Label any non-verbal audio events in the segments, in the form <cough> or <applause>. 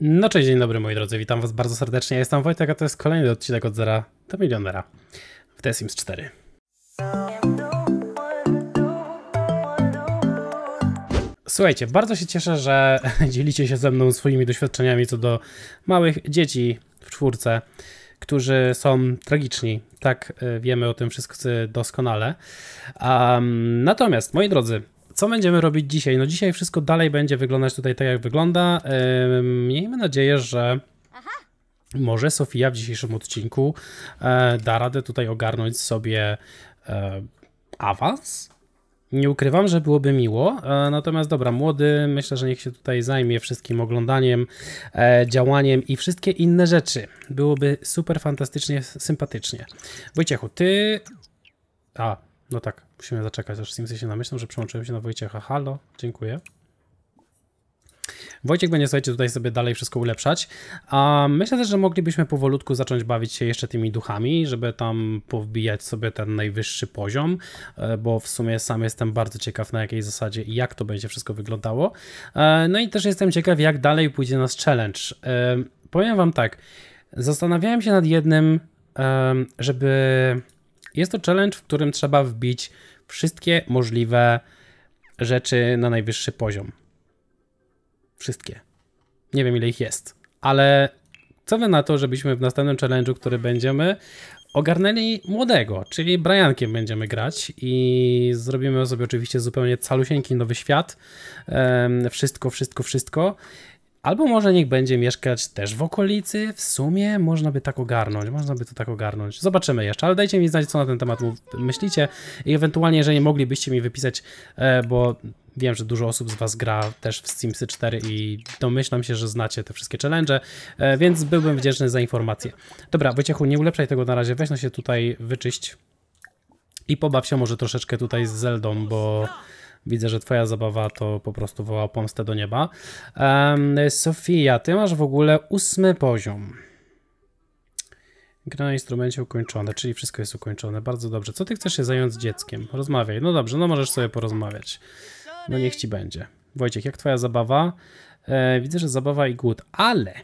No cześć, dzień dobry moi drodzy, witam was bardzo serdecznie. Ja jestem Wojtek, a to jest kolejny odcinek od zera do milionera w The Sims 4. Słuchajcie, bardzo się cieszę, że <laughs> dzielicie się ze mną swoimi doświadczeniami co do małych dzieci w czwórce, którzy są tragiczni. Tak y, wiemy o tym wszyscy doskonale. Um, natomiast, moi drodzy, co będziemy robić dzisiaj? No dzisiaj wszystko dalej będzie wyglądać tutaj tak, jak wygląda. Miejmy nadzieję, że może Sofia w dzisiejszym odcinku e, da radę tutaj ogarnąć sobie e, awans. Nie ukrywam, że byłoby miło, e, natomiast dobra, młody myślę, że niech się tutaj zajmie wszystkim oglądaniem, działaniem i wszystkie inne rzeczy. Byłoby super fantastycznie, sympatycznie. Wojciechu, ty... A, no tak, musimy zaczekać, aż Simsy się namyślą, że przyłączyłem się na Wojciecha. Halo, dziękuję. Wojciech będzie, słuchajcie, tutaj sobie dalej wszystko ulepszać. A myślę też, że moglibyśmy powolutku zacząć bawić się jeszcze tymi duchami, żeby tam powbijać sobie ten najwyższy poziom, e, bo w sumie sam jestem bardzo ciekaw na jakiej zasadzie i jak to będzie wszystko wyglądało. E, no i też jestem ciekaw, jak dalej pójdzie nasz challenge. E, powiem wam tak, zastanawiałem się nad jednym, żeby jest to challenge, w którym trzeba wbić wszystkie możliwe rzeczy na najwyższy poziom. Wszystkie. Nie wiem ile ich jest, ale co wy na to, żebyśmy w następnym challenge'u, który będziemy, ogarnęli młodego, czyli Briankiem będziemy grać i zrobimy sobie oczywiście zupełnie calusieńki nowy świat, wszystko, wszystko, wszystko Albo może niech będzie mieszkać też w okolicy. W sumie można by tak ogarnąć, można by to tak ogarnąć. Zobaczymy jeszcze, ale dajcie mi znać, co na ten temat myślicie i ewentualnie, jeżeli moglibyście mi wypisać, e, bo wiem, że dużo osób z Was gra też w Simsy 4 i domyślam się, że znacie te wszystkie challenge, e, więc byłbym wdzięczny za informacje. Dobra, Wojciechu, nie ulepszaj tego na razie, weź no się tutaj wyczyść i pobaw się może troszeczkę tutaj z Zeldą, bo... Widzę, że twoja zabawa to po prostu woła pomstę do nieba. Um, Sofia, ty masz w ogóle ósmy poziom. Gra na instrumencie ukończone, czyli wszystko jest ukończone. Bardzo dobrze. Co ty chcesz się zająć z dzieckiem? Rozmawiaj. No dobrze, no możesz sobie porozmawiać. No niech ci będzie. Wojciech, jak twoja zabawa? E, widzę, że zabawa i głód, ale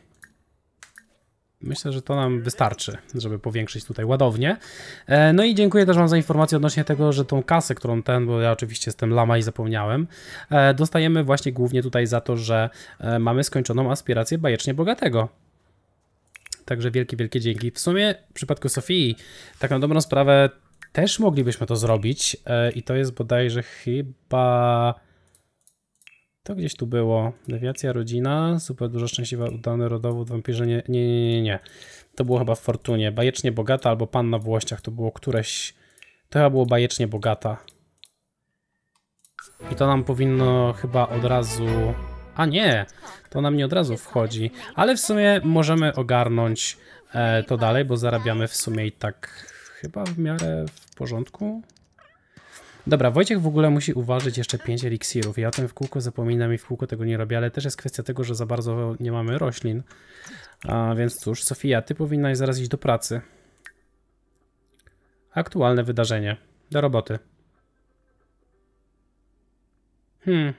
Myślę, że to nam wystarczy, żeby powiększyć tutaj ładownię. E, no i dziękuję też Wam za informację odnośnie tego, że tą kasę, którą ten, bo ja oczywiście jestem lama i zapomniałem, e, dostajemy właśnie głównie tutaj za to, że e, mamy skończoną aspirację bajecznie bogatego. Także wielkie, wielkie dzięki. W sumie w przypadku Sofii, tak na dobrą sprawę, też moglibyśmy to zrobić i to jest bodajże chyba to gdzieś tu było. Dewiacja, rodzina, super dużo szczęśliwa, udany rodowód, wampirze, nie, nie, nie, nie, nie. To było chyba w Fortunie. Bajecznie bogata albo panna w Włościach, to było któreś... To chyba było bajecznie bogata. I to nam powinno chyba od razu... A nie, to nam nie od razu wchodzi. Ale w sumie możemy ogarnąć e, to dalej, bo zarabiamy w sumie i tak chyba w miarę w porządku. Dobra, Wojciech w ogóle musi uważać jeszcze 5 eliksirów. Ja o tym w kółko zapominam i w kółko tego nie robię, ale też jest kwestia tego, że za bardzo nie mamy roślin. A, więc cóż, Sofia, ty powinnaś zaraz iść do pracy. Aktualne wydarzenie. Do roboty. Hmm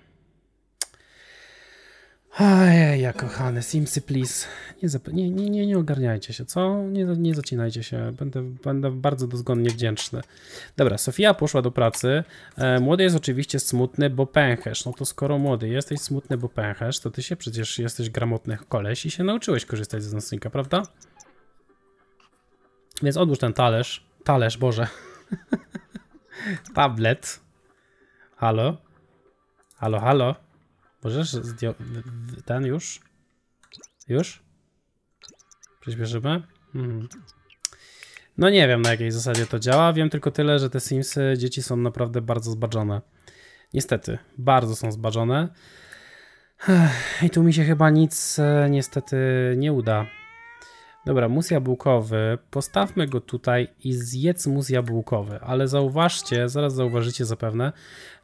ja kochany, Simsy, please. Nie, nie, nie, nie, nie ogarniajcie się, co? Nie, nie zacinajcie się. Będę, będę bardzo dozgonnie wdzięczny. Dobra, Sofia poszła do pracy. E, młody jest oczywiście smutny, bo pęcherz. No to skoro młody jesteś smutny, bo pęcherz, to ty się przecież jesteś gramotny koleś i się nauczyłeś korzystać ze znacznika, prawda? Więc odłóż ten talerz. Talerz, Boże. <laughs> Tablet. Halo? Halo, halo? Możesz ten już? Już? Przyspieszymy? Hmm. No nie wiem na jakiej zasadzie to działa, wiem tylko tyle, że te Simsy dzieci są naprawdę bardzo zbadzone Niestety, bardzo są zbadzone I tu mi się chyba nic e, niestety nie uda. Dobra, mus jabłkowy. Postawmy go tutaj i zjedz mus jabłkowy. Ale zauważcie, zaraz zauważycie zapewne,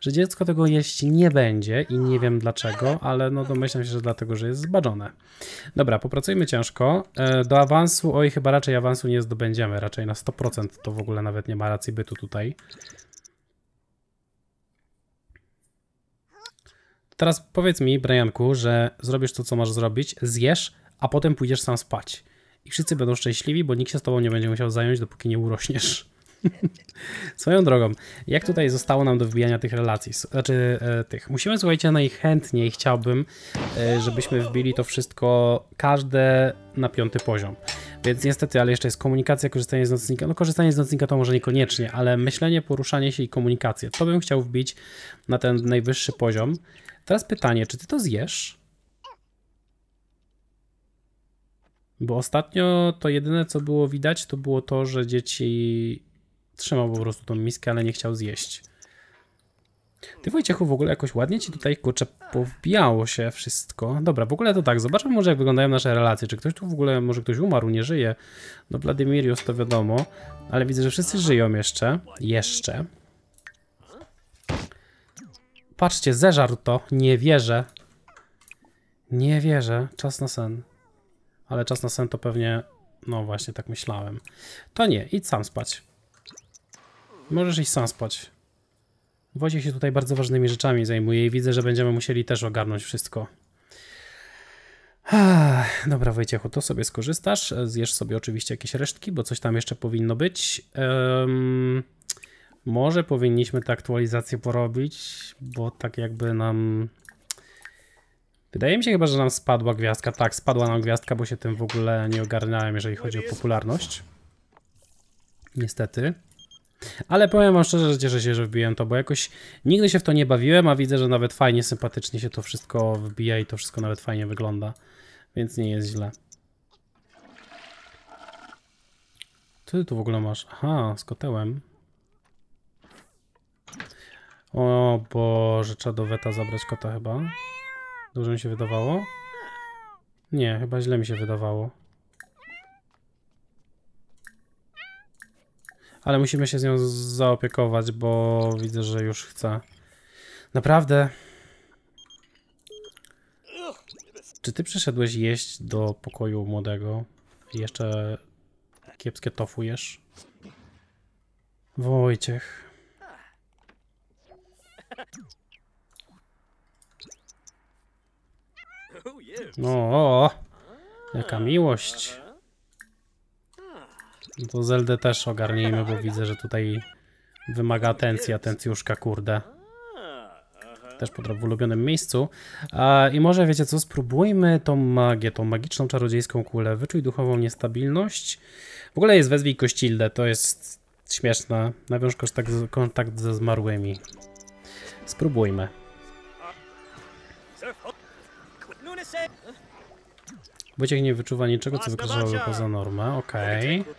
że dziecko tego jeść nie będzie i nie wiem dlaczego, ale no domyślam się, że dlatego, że jest zbadzone. Dobra, popracujmy ciężko. E, do awansu, oj chyba raczej awansu nie zdobędziemy, raczej na 100% to w ogóle nawet nie ma racji bytu tutaj. Teraz powiedz mi, Brianku, że zrobisz to, co masz zrobić, zjesz, a potem pójdziesz sam spać i wszyscy będą szczęśliwi, bo nikt się z tobą nie będzie musiał zająć, dopóki nie urośniesz. <laughs> Swoją drogą, jak tutaj zostało nam do wbijania tych relacji? Znaczy, e, tych. Musimy, słuchajcie, najchętniej chciałbym, e, żebyśmy wbili to wszystko, każde na piąty poziom. Więc niestety, ale jeszcze jest komunikacja, korzystanie z nocnika. No korzystanie z nocnika to może niekoniecznie, ale myślenie, poruszanie się i komunikację. To bym chciał wbić na ten najwyższy poziom. Teraz pytanie, czy ty to zjesz? Bo ostatnio to jedyne, co było widać, to było to, że dzieci trzymał po prostu tą miskę, ale nie chciał zjeść. Ty Wojciechu w ogóle jakoś ładnie ci tutaj kurczę powbijało się wszystko. Dobra, w ogóle to tak, zobaczmy może jak wyglądają nasze relacje. Czy ktoś tu w ogóle, może ktoś umarł, nie żyje? No Wladimirius to wiadomo, ale widzę, że wszyscy żyją jeszcze. Jeszcze. Patrzcie, zeżarł to. Nie wierzę. Nie wierzę. Czas na sen ale czas na sen to pewnie... No właśnie, tak myślałem. To nie, idź sam spać. Możesz iść sam spać. Wojciech się tutaj bardzo ważnymi rzeczami zajmuje i widzę, że będziemy musieli też ogarnąć wszystko. Dobra Wojciechu, to sobie skorzystasz. Zjesz sobie oczywiście jakieś resztki, bo coś tam jeszcze powinno być. Um, może powinniśmy tę aktualizację porobić, bo tak jakby nam Wydaje mi się chyba, że nam spadła gwiazdka. Tak, spadła nam gwiazdka, bo się tym w ogóle nie ogarniałem, jeżeli chodzi o popularność. Niestety. Ale powiem wam szczerze, że cieszę się, że wbiłem to, bo jakoś nigdy się w to nie bawiłem, a widzę, że nawet fajnie, sympatycznie się to wszystko wbija i to wszystko nawet fajnie wygląda. Więc nie jest źle. Co ty tu w ogóle masz? Aha, z kotełem. O Boże, trzeba do weta zabrać kota chyba. Dużo mi się wydawało? Nie, chyba źle mi się wydawało. Ale musimy się z nią zaopiekować, bo widzę, że już chce. Naprawdę. Czy ty przyszedłeś jeść do pokoju młodego? I jeszcze kiepskie tofu jesz? Wojciech. No, o, jaka miłość. No to Zeldę też ogarnijmy, bo widzę, że tutaj wymaga atencji, atencjuszka, kurde. Też pod w ulubionym miejscu. I może, wiecie co, spróbujmy tą magię, tą magiczną czarodziejską kulę. Wyczuj duchową niestabilność. W ogóle jest wezwij kościldę, to jest śmieszne. Nawiąż kontakt, kontakt ze zmarłymi. Spróbujmy. Wojciech nie wyczuwa niczego, co wykraczałoby poza normę. Okej. Okay.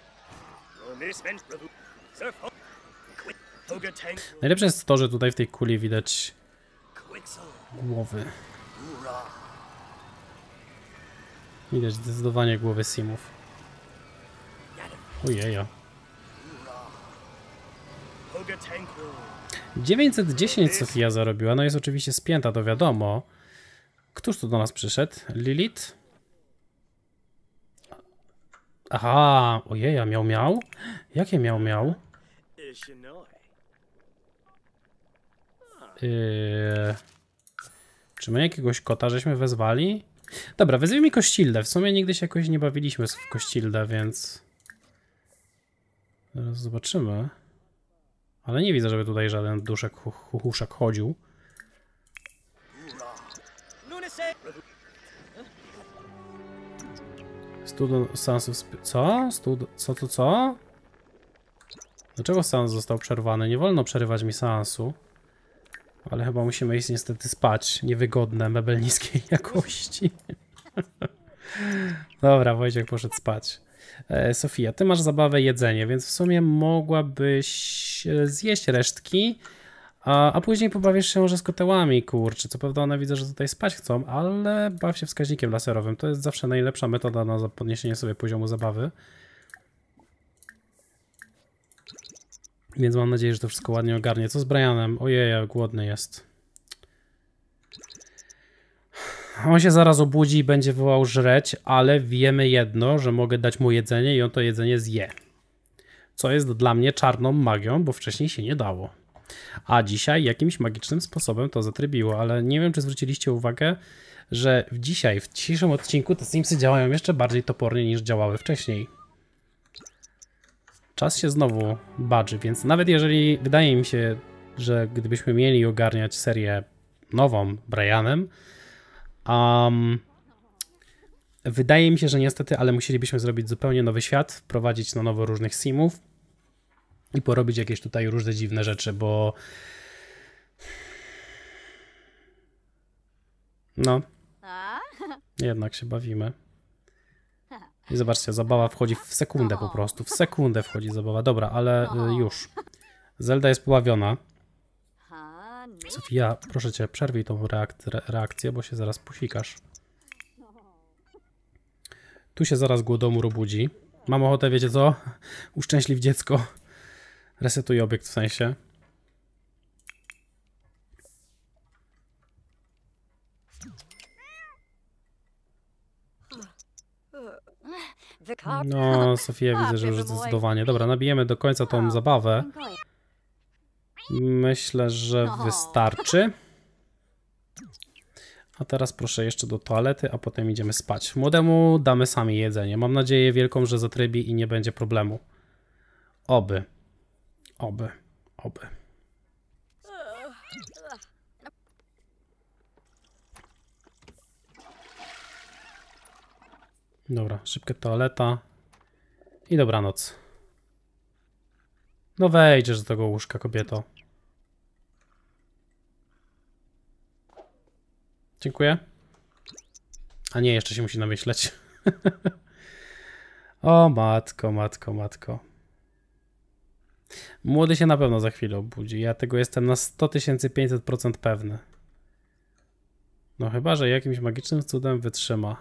No, Najlepsze jest to, że tutaj w tej kuli widać głowy. Widać zdecydowanie głowy simów. Ojejo. 910 Sofia zarobiła, no jest oczywiście spięta, to wiadomo. Któż tu do nas przyszedł? Lilith? Aha, ojej, a miał miał? Jakie miał miał? Yy... Czy my jakiegoś kota żeśmy wezwali? Dobra, wezwijmy kościldę. W sumie nigdy się jakoś nie bawiliśmy w kościldę, więc... Zaraz zobaczymy. Ale nie widzę, żeby tutaj żaden duszek, hu chodził. Student Sans... Co? Stud... Co to co? Dlaczego seans został przerwany? Nie wolno przerywać mi seansu. Ale chyba musimy iść niestety spać. Niewygodne, mebel niskiej <laughs> jakości. <laughs> Dobra, Wojciech poszedł spać. E, Sofia, ty masz zabawę jedzenie, więc w sumie mogłabyś e, zjeść resztki a, a później pobawisz się może z kotełami, kurczę. Co prawda one widzę, że tutaj spać chcą, ale baw się wskaźnikiem laserowym. To jest zawsze najlepsza metoda na podniesienie sobie poziomu zabawy. Więc mam nadzieję, że to wszystko ładnie ogarnie. Co z Brianem? Ojej, głodny jest. On się zaraz obudzi i będzie wołał żreć, ale wiemy jedno, że mogę dać mu jedzenie i on to jedzenie zje. Co jest dla mnie czarną magią, bo wcześniej się nie dało. A dzisiaj jakimś magicznym sposobem to zatrybiło, ale nie wiem, czy zwróciliście uwagę, że dzisiaj, w dzisiejszym odcinku te Simsy działają jeszcze bardziej topornie niż działały wcześniej. Czas się znowu badży, więc nawet jeżeli wydaje mi się, że gdybyśmy mieli ogarniać serię nową Brianem, um, wydaje mi się, że niestety, ale musielibyśmy zrobić zupełnie nowy świat, wprowadzić na nowo różnych simów, i porobić jakieś tutaj różne dziwne rzeczy, bo. No. Jednak się bawimy. I zobaczcie, zabawa wchodzi w sekundę po prostu. W sekundę wchodzi zabawa. Dobra, ale y, już. Zelda jest poławiona. Sofia, proszę cię, przerwij tą reak reakcję, bo się zaraz pusikasz. Tu się zaraz głodomór obudzi. Mam ochotę, wiecie co? Uszczęśliw dziecko. Resetuję obiekt w sensie. No, Sofia widzę, że już zdecydowanie. Dobra, nabijemy do końca tą zabawę. Myślę, że no. wystarczy. A teraz proszę jeszcze do toalety, a potem idziemy spać. Młodemu damy sami jedzenie. Mam nadzieję wielką, że zatrybi i nie będzie problemu. Oby. Oby, oby. Dobra, szybka toaleta. I dobranoc. No wejdziesz do tego łóżka, kobieto. Dziękuję. A nie, jeszcze się musi namyśleć. <laughs> o matko, matko, matko. Młody się na pewno za chwilę obudzi. Ja tego jestem na 100 500% pewny. No chyba, że jakimś magicznym cudem wytrzyma.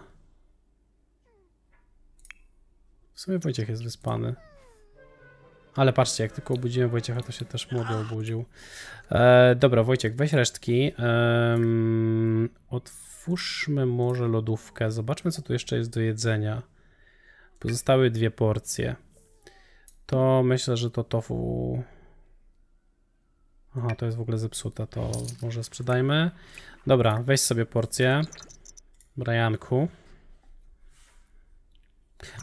W sumie Wojciech jest wyspany. Ale patrzcie, jak tylko obudziłem Wojciecha, to się też młody obudził. E, dobra, Wojciech, weź resztki. E, otwórzmy może lodówkę. Zobaczmy, co tu jeszcze jest do jedzenia. Pozostały dwie porcje to myślę, że to tofu... Aha, to jest w ogóle zepsute, to może sprzedajmy. Dobra, weź sobie porcję. Brianku.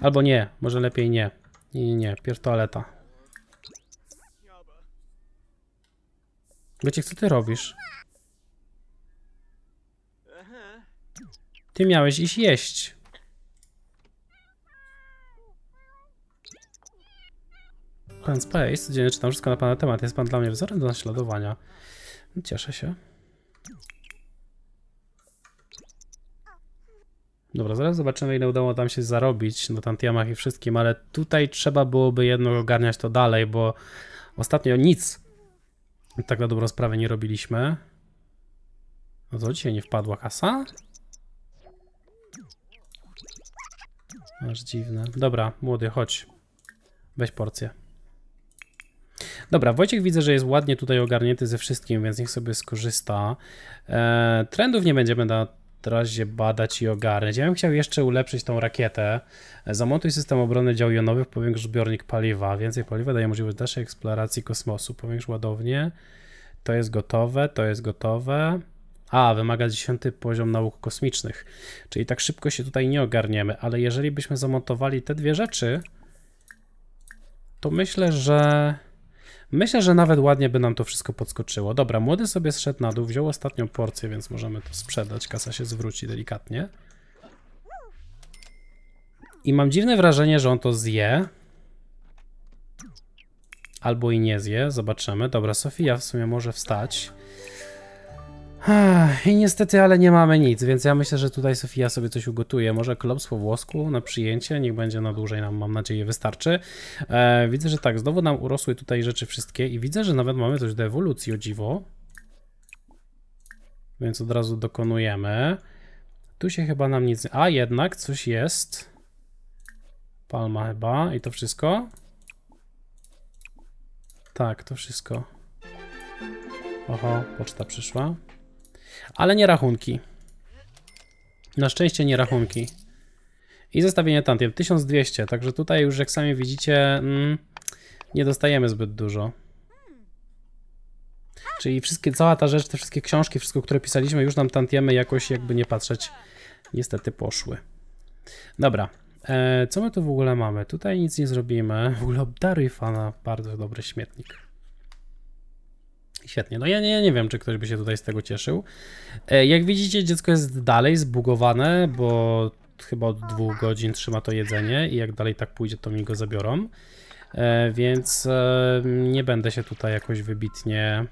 Albo nie, może lepiej nie. Nie, nie, nie, pierw toaleta. Wiecie, co ty robisz? Ty miałeś iść jeść. Open Space. Codziennie czytam wszystko na Pana temat. Jest Pan dla mnie wzorem do naśladowania. Cieszę się. Dobra, zaraz zobaczymy ile udało nam się zarobić na tantiamach i wszystkim, ale tutaj trzeba byłoby jedno ogarniać to dalej, bo ostatnio nic tak na dobrą sprawę nie robiliśmy. No co, dzisiaj nie wpadła kasa? Aż dziwne. Dobra, młody, chodź. Weź porcję. Dobra, Wojciech widzę, że jest ładnie tutaj ogarnięty ze wszystkim, więc niech sobie skorzysta. E, trendów nie będziemy na razie badać i ogarniać. Ja bym chciał jeszcze ulepszyć tą rakietę. Zamontuj system obrony dział jonowy, powiększ zbiornik paliwa. Więcej paliwa daje możliwość dalszej eksploracji kosmosu. Powiększ ładownię. To jest gotowe, to jest gotowe. A, wymaga 10 poziom nauk kosmicznych. Czyli tak szybko się tutaj nie ogarniemy, ale jeżeli byśmy zamontowali te dwie rzeczy, to myślę, że Myślę, że nawet ładnie by nam to wszystko podskoczyło. Dobra, młody sobie zszedł na dół, wziął ostatnią porcję, więc możemy to sprzedać. Kasa się zwróci delikatnie. I mam dziwne wrażenie, że on to zje. Albo i nie zje, zobaczymy. Dobra, Sofia w sumie może wstać. I niestety, ale nie mamy nic, więc ja myślę, że tutaj Sofia sobie coś ugotuje. Może klops po włosku na przyjęcie, niech będzie na dłużej nam, mam nadzieję, wystarczy. E, widzę, że tak, znowu nam urosły tutaj rzeczy wszystkie i widzę, że nawet mamy coś do ewolucji, o dziwo. Więc od razu dokonujemy. Tu się chyba nam nic... A, jednak coś jest. Palma chyba i to wszystko? Tak, to wszystko. Oho, poczta przyszła. Ale nie rachunki. Na szczęście nie rachunki. I zestawienie tantiem 1200, także tutaj już jak sami widzicie mm, nie dostajemy zbyt dużo. Czyli wszystkie, cała ta rzecz, te wszystkie książki, wszystko, które pisaliśmy, już nam tantiemy jakoś jakby nie patrzeć, niestety poszły. Dobra, e, co my tu w ogóle mamy? Tutaj nic nie zrobimy. W ogóle obdaruj fana, bardzo dobry śmietnik świetnie. No ja nie, ja nie wiem, czy ktoś by się tutaj z tego cieszył. E, jak widzicie, dziecko jest dalej zbugowane, bo chyba od dwóch godzin trzyma to jedzenie i jak dalej tak pójdzie, to mi go zabiorą. E, więc e, nie będę się tutaj jakoś wybitnie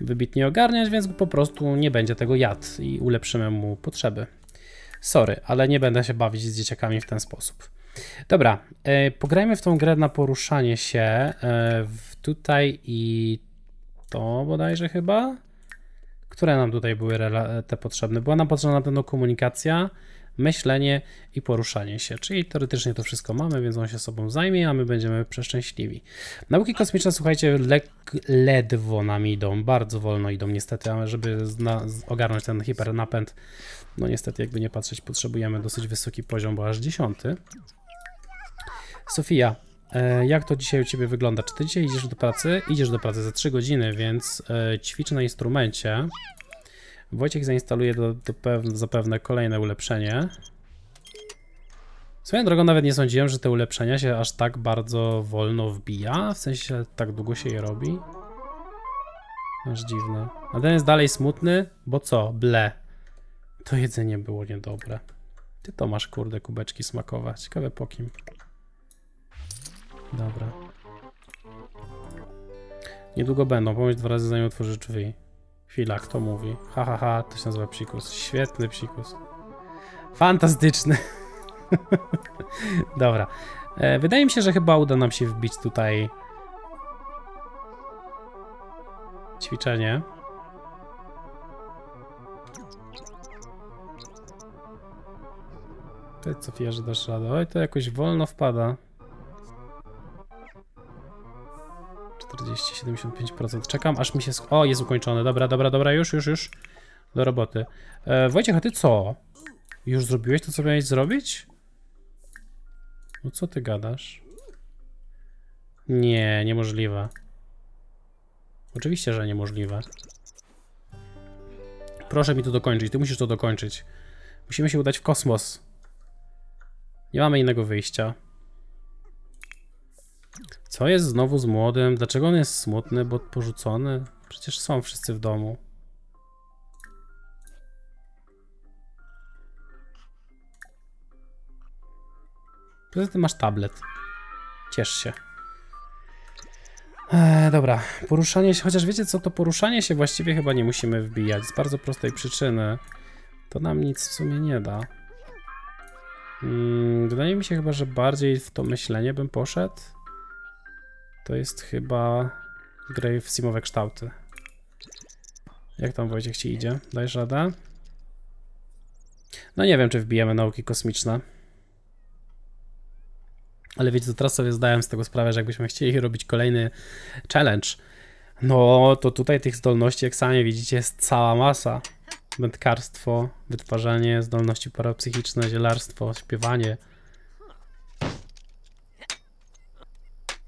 wybitnie ogarniać, więc po prostu nie będzie tego jadł i ulepszymy mu potrzeby. Sorry, ale nie będę się bawić z dzieciakami w ten sposób. Dobra, pograjmy w tą grę na poruszanie się tutaj i to bodajże chyba. Które nam tutaj były te potrzebne? Była nam potrzebna na pewno komunikacja, myślenie i poruszanie się, czyli teoretycznie to wszystko mamy, więc on się sobą zajmie, a my będziemy przeszczęśliwi. Nauki kosmiczne, słuchajcie, ledwo nam idą, bardzo wolno idą niestety, ale żeby ogarnąć ten hipernapęd, no niestety jakby nie patrzeć, potrzebujemy dosyć wysoki poziom, bo aż dziesiąty. Sofia, E, jak to dzisiaj u Ciebie wygląda? Czy Ty dzisiaj idziesz do pracy? Idziesz do pracy za 3 godziny, więc e, ćwicz na instrumencie. Wojciech zainstaluje do, do zapewne kolejne ulepszenie. Swoją drogą nawet nie sądziłem, że te ulepszenia się aż tak bardzo wolno wbija, w sensie tak długo się je robi. Aż dziwne. A ten jest dalej smutny, bo co? Ble. To jedzenie było niedobre. Ty to masz kurde kubeczki smakowe. Ciekawe po kim. Dobra. Niedługo będą, pomyśl dwa razy zanim otworzysz drzwi. Chwila, kto mówi? Ha, ha, ha, to się nazywa psikus. Świetny psikus. Fantastyczny. <laughs> Dobra. E, wydaje mi się, że chyba uda nam się wbić tutaj ćwiczenie. Ty co że dasz radę? Oj, to jakoś wolno wpada. 40, 75%. Czekam, aż mi się... O, jest ukończone. Dobra, dobra, dobra, już, już, już. Do roboty. E, Wojciech, a ty co? Już zrobiłeś to, co miałeś zrobić? No co ty gadasz? Nie, niemożliwe. Oczywiście, że niemożliwe. Proszę mi to dokończyć, ty musisz to dokończyć. Musimy się udać w kosmos. Nie mamy innego wyjścia. Co jest znowu z młodym? Dlaczego on jest smutny, bo porzucony? Przecież są wszyscy w domu. Poza tym masz tablet. Ciesz się. Eee, dobra, poruszanie się, chociaż wiecie co, to poruszanie się właściwie chyba nie musimy wbijać z bardzo prostej przyczyny. To nam nic w sumie nie da. Hmm, wydaje mi się chyba, że bardziej w to myślenie bym poszedł. To jest chyba Grave Simowe kształty. Jak tam Wojciech ci idzie? Dajesz radę? No nie wiem, czy wbijemy nauki kosmiczne. Ale wiecie, to teraz sobie zdałem z tego sprawę, że jakbyśmy chcieli robić kolejny challenge, no to tutaj tych zdolności, jak sami widzicie, jest cała masa. Wędkarstwo, wytwarzanie, zdolności parapsychiczne, zielarstwo, śpiewanie.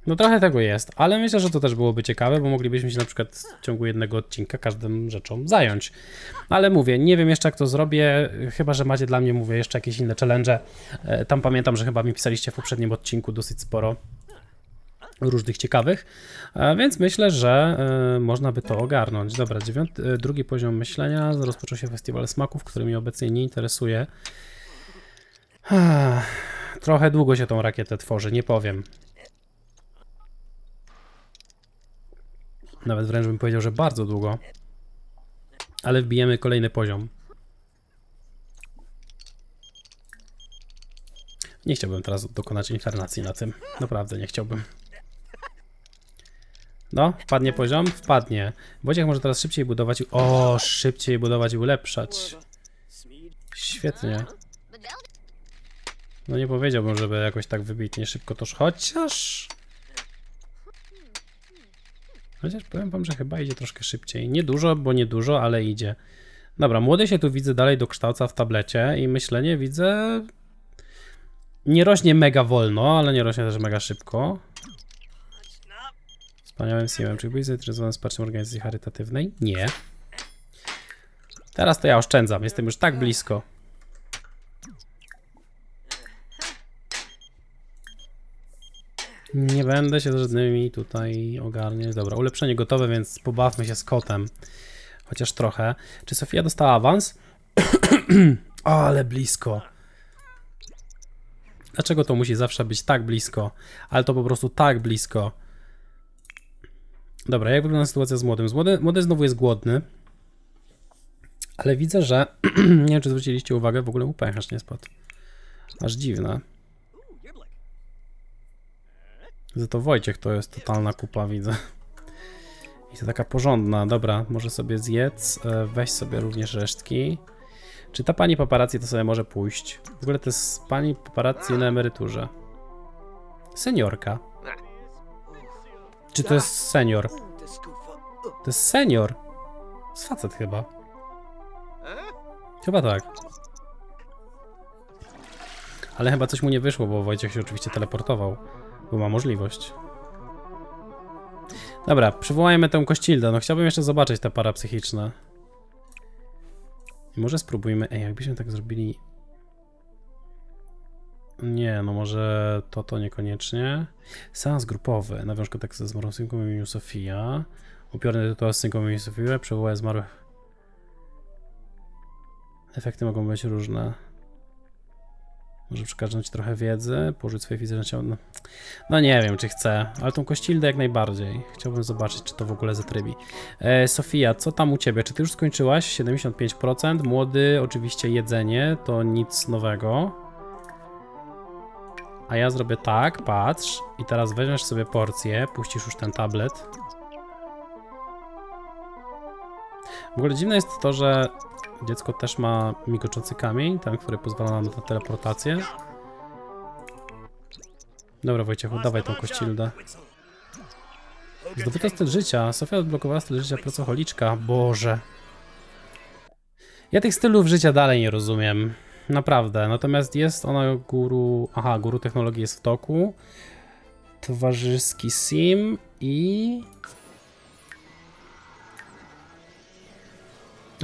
No trochę tego jest, ale myślę, że to też byłoby ciekawe, bo moglibyśmy się na przykład w ciągu jednego odcinka każdą rzeczą zająć. Ale mówię, nie wiem jeszcze jak to zrobię, chyba że macie dla mnie, mówię, jeszcze jakieś inne challenge. E, tam pamiętam, że chyba mi pisaliście w poprzednim odcinku dosyć sporo różnych ciekawych, e, więc myślę, że e, można by to ogarnąć. Dobra, dziewiąty, drugi poziom myślenia, rozpoczął się festiwal smaków, który mnie obecnie nie interesuje. Trochę długo się tą rakietę tworzy, nie powiem. Nawet wręcz bym powiedział, że bardzo długo. Ale wbijemy kolejny poziom. Nie chciałbym teraz dokonać inkarnacji na tym. Naprawdę nie chciałbym. No, wpadnie poziom? Wpadnie. Wojciech może teraz szybciej budować. O, szybciej budować i ulepszać. Świetnie. No nie powiedziałbym, żeby jakoś tak wybitnie szybko toż. Chociaż... Chociaż powiem wam, że chyba idzie troszkę szybciej. Niedużo, bo niedużo, ale idzie. Dobra, młody się tu widzę dalej dokształca w tablecie i myślenie widzę... Nie rośnie mega wolno, ale nie rośnie też mega szybko. Wspaniałym siłem. Czy byłeś zainteresowany wsparciem organizacji charytatywnej? Nie. Teraz to ja oszczędzam, jestem już tak blisko. Nie będę się z żadnymi tutaj ogarniać. Dobra, ulepszenie gotowe, więc pobawmy się z kotem. Chociaż trochę. Czy Sofia dostała awans? <clears throat> Ale blisko. Dlaczego to musi zawsze być tak blisko? Ale to po prostu tak blisko. Dobra, jak wygląda sytuacja z młodym? Młody, młody znowu jest głodny. Ale widzę, że... <clears throat> nie wiem, czy zwróciliście uwagę, w ogóle upęchacz nie spadł. Aż dziwne. Widzę to Wojciech, to jest totalna kupa, widzę. I taka porządna. Dobra, może sobie zjedz, e, weź sobie również resztki. Czy ta pani paparazzi to sobie może pójść? W ogóle to jest pani paparazzi na emeryturze. Seniorka. Czy to jest senior? To jest senior. To jest facet chyba. Chyba tak. Ale chyba coś mu nie wyszło, bo Wojciech się oczywiście teleportował. Bo ma możliwość. Dobra, przywołajmy tę kościldę. No chciałbym jeszcze zobaczyć te parapsychiczne. może spróbujmy... Ej, jakbyśmy tak zrobili... Nie, no może to, to niekoniecznie. Seans grupowy. Nawiąż kontakt ze zmarłą synką w imieniu Sofia. Upiorny tytuł z synką w imieniu Sofia. Przywołaj zmarłych. Efekty mogą być różne. Może przekażę ci trochę wiedzy, położyć swoje fizyczne ciało. No, no, nie wiem, czy chcę, ale tą kościldę jak najbardziej. Chciałbym zobaczyć, czy to w ogóle zatrybi. E, Sofia, co tam u ciebie? Czy ty już skończyłaś? 75%. Młody, oczywiście jedzenie, to nic nowego. A ja zrobię tak, patrz. I teraz weźmiesz sobie porcję, puścisz już ten tablet. W ogóle dziwne jest to, że Dziecko też ma migoczący kamień, ten, który pozwala nam na teleportację. Dobra Wojciech, dawaj tą kościldę. Zdobyta styl życia. Sofia odblokowała styl życia pracocholiczka. Boże. Ja tych stylów życia dalej nie rozumiem. Naprawdę. Natomiast jest ona guru... Aha, guru technologii jest w toku. Towarzyski sim i...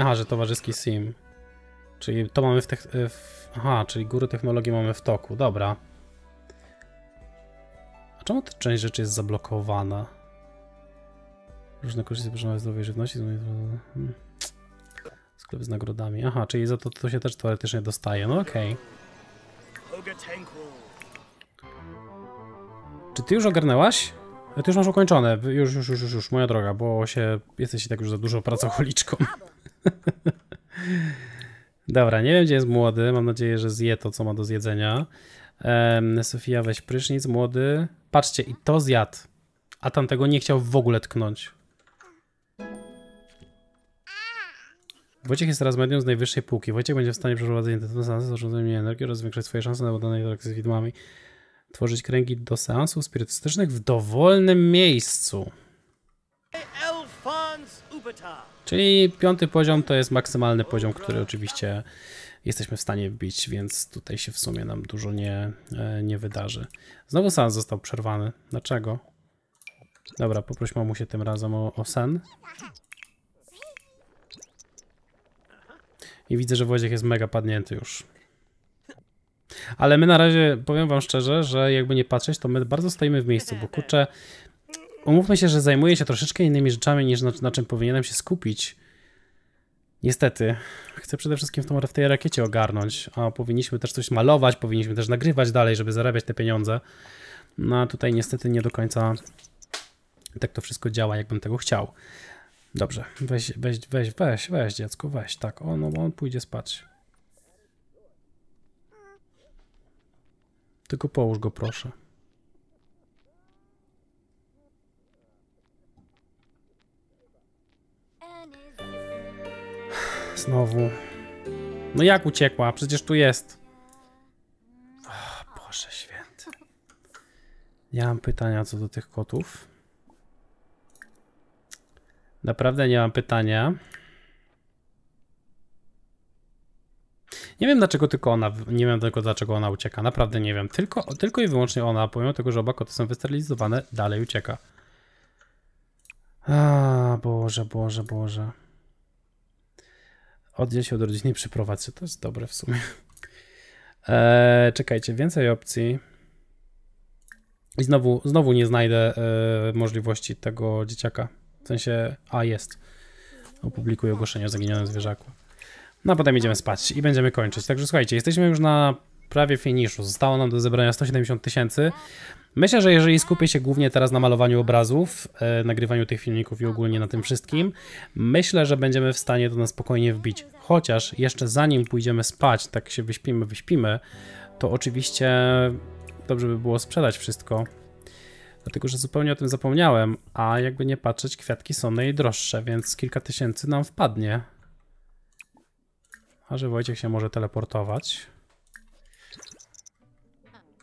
Aha, że towarzyski sim. Czyli to mamy w, te... w... Aha, czyli góry technologii mamy w toku, dobra. A czemu ta część rzeczy jest zablokowana? Różne korzyści zapraszane z nowej żywności. Hmm. Sklep z nagrodami. Aha, czyli za to, to się też teoretycznie dostaje. No okej. Okay. Czy ty już ogarnęłaś? Ty już masz ukończone. Już, już, już, już, już, moja droga, bo się jesteś i tak już za dużo pracocholiczką. <laughs> Dobra, nie wiem gdzie jest młody. Mam nadzieję, że zje to, co ma do zjedzenia. Um, Sofia, weź prysznic, młody. Patrzcie, i to zjadł. A tamtego nie chciał w ogóle tknąć. Wojciech jest teraz medium z najwyższej półki. Wojciech będzie w stanie przeprowadzić intensywne seansy z oszczędzaniem energii oraz zwiększać swoje szanse na udane interakcje z widmami. Tworzyć kręgi do seansów spirytystycznych w dowolnym miejscu. Czyli piąty poziom to jest maksymalny poziom, który oczywiście jesteśmy w stanie bić, więc tutaj się w sumie nam dużo nie, e, nie wydarzy. Znowu sen został przerwany. Dlaczego? Dobra, poprośmy mu się tym razem o, o sen. I widzę, że Wojciech jest mega padnięty już. Ale my na razie, powiem wam szczerze, że jakby nie patrzeć, to my bardzo stoimy w miejscu, bo kurczę, umówmy się, że zajmuję się troszeczkę innymi rzeczami niż na, na czym powinienem się skupić. Niestety, chcę przede wszystkim w, tą, w tej rakiecie ogarnąć, a powinniśmy też coś malować, powinniśmy też nagrywać dalej, żeby zarabiać te pieniądze. No a tutaj niestety nie do końca tak to wszystko działa, jakbym tego chciał. Dobrze, weź, weź, weź, weź, weź dziecko, weź, tak, on, no, on pójdzie spać. Tylko połóż go proszę. znowu. No jak uciekła? Przecież tu jest. O, Boże święty. Nie mam pytania co do tych kotów. Naprawdę nie mam pytania. Nie wiem dlaczego tylko ona, nie wiem tylko dlaczego ona ucieka, naprawdę nie wiem. Tylko, tylko i wyłącznie ona, pomimo tego, że oba koty są wysterylizowane, dalej ucieka. A Boże, Boże, Boże oddziel się od rodziny, przyprowadź się. To jest dobre w sumie. E, czekajcie, więcej opcji. I znowu, znowu nie znajdę e, możliwości tego dzieciaka. W sensie, a jest. Opublikuję ogłoszenie o zaginionym zwierzaku. No a potem idziemy spać i będziemy kończyć. Także słuchajcie, jesteśmy już na prawie finiszu. Zostało nam do zebrania 170 tysięcy. Myślę, że jeżeli skupię się głównie teraz na malowaniu obrazów, e, nagrywaniu tych filmików i ogólnie na tym wszystkim, myślę, że będziemy w stanie to na spokojnie wbić. Chociaż jeszcze zanim pójdziemy spać, tak się wyśpimy, wyśpimy, to oczywiście dobrze by było sprzedać wszystko. Dlatego, że zupełnie o tym zapomniałem, a jakby nie patrzeć, kwiatki są najdroższe, więc kilka tysięcy nam wpadnie. A że Wojciech się może teleportować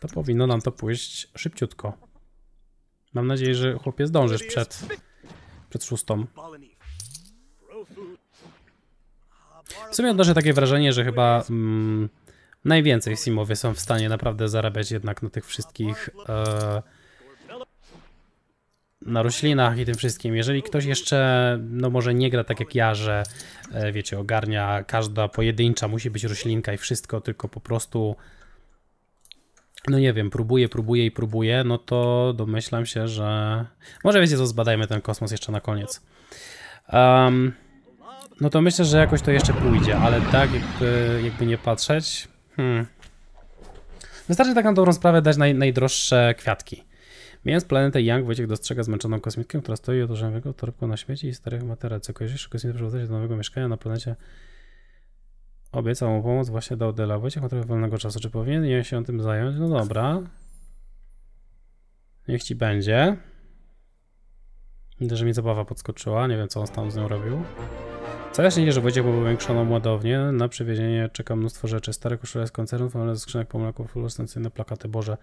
to powinno nam to pójść szybciutko. Mam nadzieję, że chłopie zdążysz przed, przed szóstą. W sumie odnoszę takie wrażenie, że chyba mm, najwięcej Simowie są w stanie naprawdę zarabiać jednak na tych wszystkich e, na roślinach i tym wszystkim. Jeżeli ktoś jeszcze, no może nie gra tak jak ja, że e, wiecie, ogarnia każda pojedyncza, musi być roślinka i wszystko, tylko po prostu no nie wiem, próbuję, próbuję i próbuję, no to domyślam się, że... Może wiecie co, zbadajmy ten kosmos jeszcze na koniec. Um, no to myślę, że jakoś to jeszcze pójdzie, ale tak jakby, jakby nie patrzeć... Hmm. Wystarczy taką dobrą sprawę dać naj, najdroższe kwiatki. Mijając planetę Young, Wojciech dostrzega zmęczoną kosmitkę, która stoi otoczona torbku na śmieci i starych Co Kojarzysz kosmitę przeprowadza się do nowego mieszkania na planecie Obiecał mu pomoc właśnie dał Dela Wojciech, trochę wolnego czasu. Czy powinien się tym zająć? No dobra. Niech ci będzie. Widzę, że mi zabawa podskoczyła, nie wiem co on tam z nią robił. Całe nie, że Wojciech był powiększoną ładownię. Na przywiezienie czeka mnóstwo rzeczy. Stare koszule z koncernów, ale ze skrzynek pomlaków, fluorescencyjne plakaty, Boże.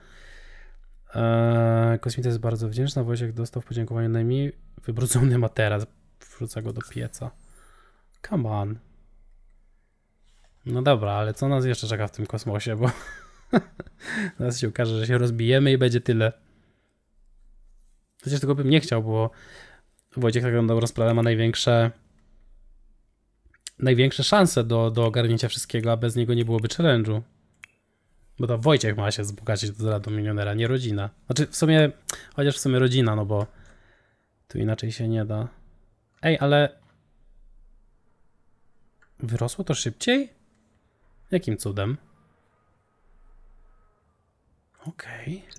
Eee, Kosmita jest bardzo wdzięczna. Wojciech dostał w podziękowaniu najmniej wybrudzony materac. Wrzuca go do pieca. Come on. No dobra, ale co nas jeszcze czeka w tym kosmosie, bo zaraz <laughs> się okaże, że się rozbijemy i będzie tyle. Chociaż tego bym nie chciał, bo Wojciech tak na dobrą sprawę ma największe największe szanse do, do ogarnięcia wszystkiego, a bez niego nie byłoby challenge'u. Bo to Wojciech ma się zbogacić do zera do milionera, nie rodzina. Znaczy w sumie, chociaż w sumie rodzina, no bo tu inaczej się nie da. Ej, ale wyrosło to szybciej? Jakim cudem? Okej. Okay.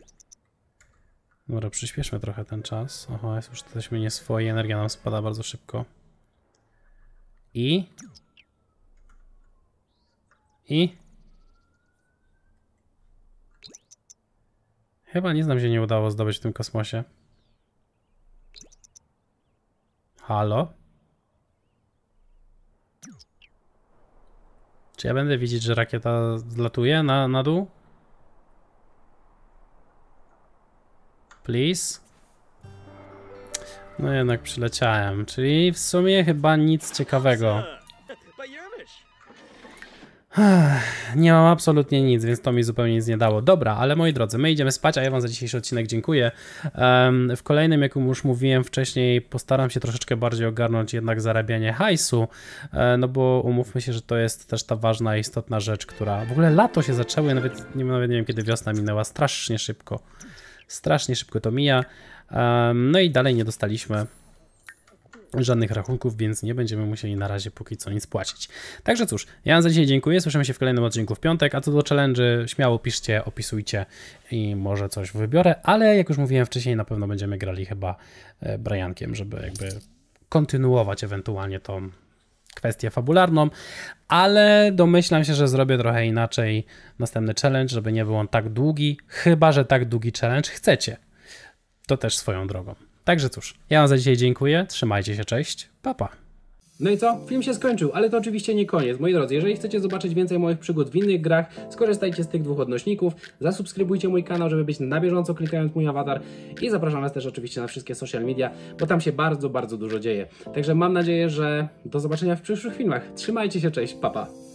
Dobra, przyspieszmy trochę ten czas. Oho, jest już jesteśmy nie swoje, energia nam spada bardzo szybko. I... I... Chyba nic nam się nie udało zdobyć w tym kosmosie. Halo? Czy ja będę widzieć, że rakieta latuje na, na dół? Please? No jednak przyleciałem, czyli w sumie chyba nic ciekawego. Nie mam absolutnie nic, więc to mi zupełnie nic nie dało. Dobra, ale moi drodzy, my idziemy spać, a ja Wam za dzisiejszy odcinek dziękuję. w kolejnym, jak już mówiłem wcześniej, postaram się troszeczkę bardziej ogarnąć jednak zarabianie hajsu, e, no bo umówmy się, że to jest też ta ważna, istotna rzecz, która... W ogóle lato się zaczęło, ja nawet nie, nawet nie wiem, kiedy wiosna minęła, strasznie szybko. Strasznie szybko to mija. no i dalej nie dostaliśmy żadnych rachunków, więc nie będziemy musieli na razie póki co nic płacić. Także cóż, ja wam za dzisiaj dziękuję, słyszymy się w kolejnym odcinku w piątek, a co do challenge, śmiało piszcie, opisujcie i może coś wybiorę, ale jak już mówiłem wcześniej, na pewno będziemy grali chyba e, Briankiem, żeby jakby kontynuować ewentualnie tą kwestię fabularną, ale domyślam się, że zrobię trochę inaczej następny challenge, żeby nie był on tak długi, chyba że tak długi challenge chcecie. To też swoją drogą. Także cóż, ja za dzisiaj dziękuję, trzymajcie się, cześć, papa. Pa. No i co? Film się skończył, ale to oczywiście nie koniec. Moi drodzy, jeżeli chcecie zobaczyć więcej moich przygód w innych grach, skorzystajcie z tych dwóch odnośników, zasubskrybujcie mój kanał, żeby być na bieżąco klikając mój awatar i zapraszam Was też oczywiście na wszystkie social media, bo tam się bardzo, bardzo dużo dzieje. Także mam nadzieję, że do zobaczenia w przyszłych filmach. Trzymajcie się, cześć, papa. Pa.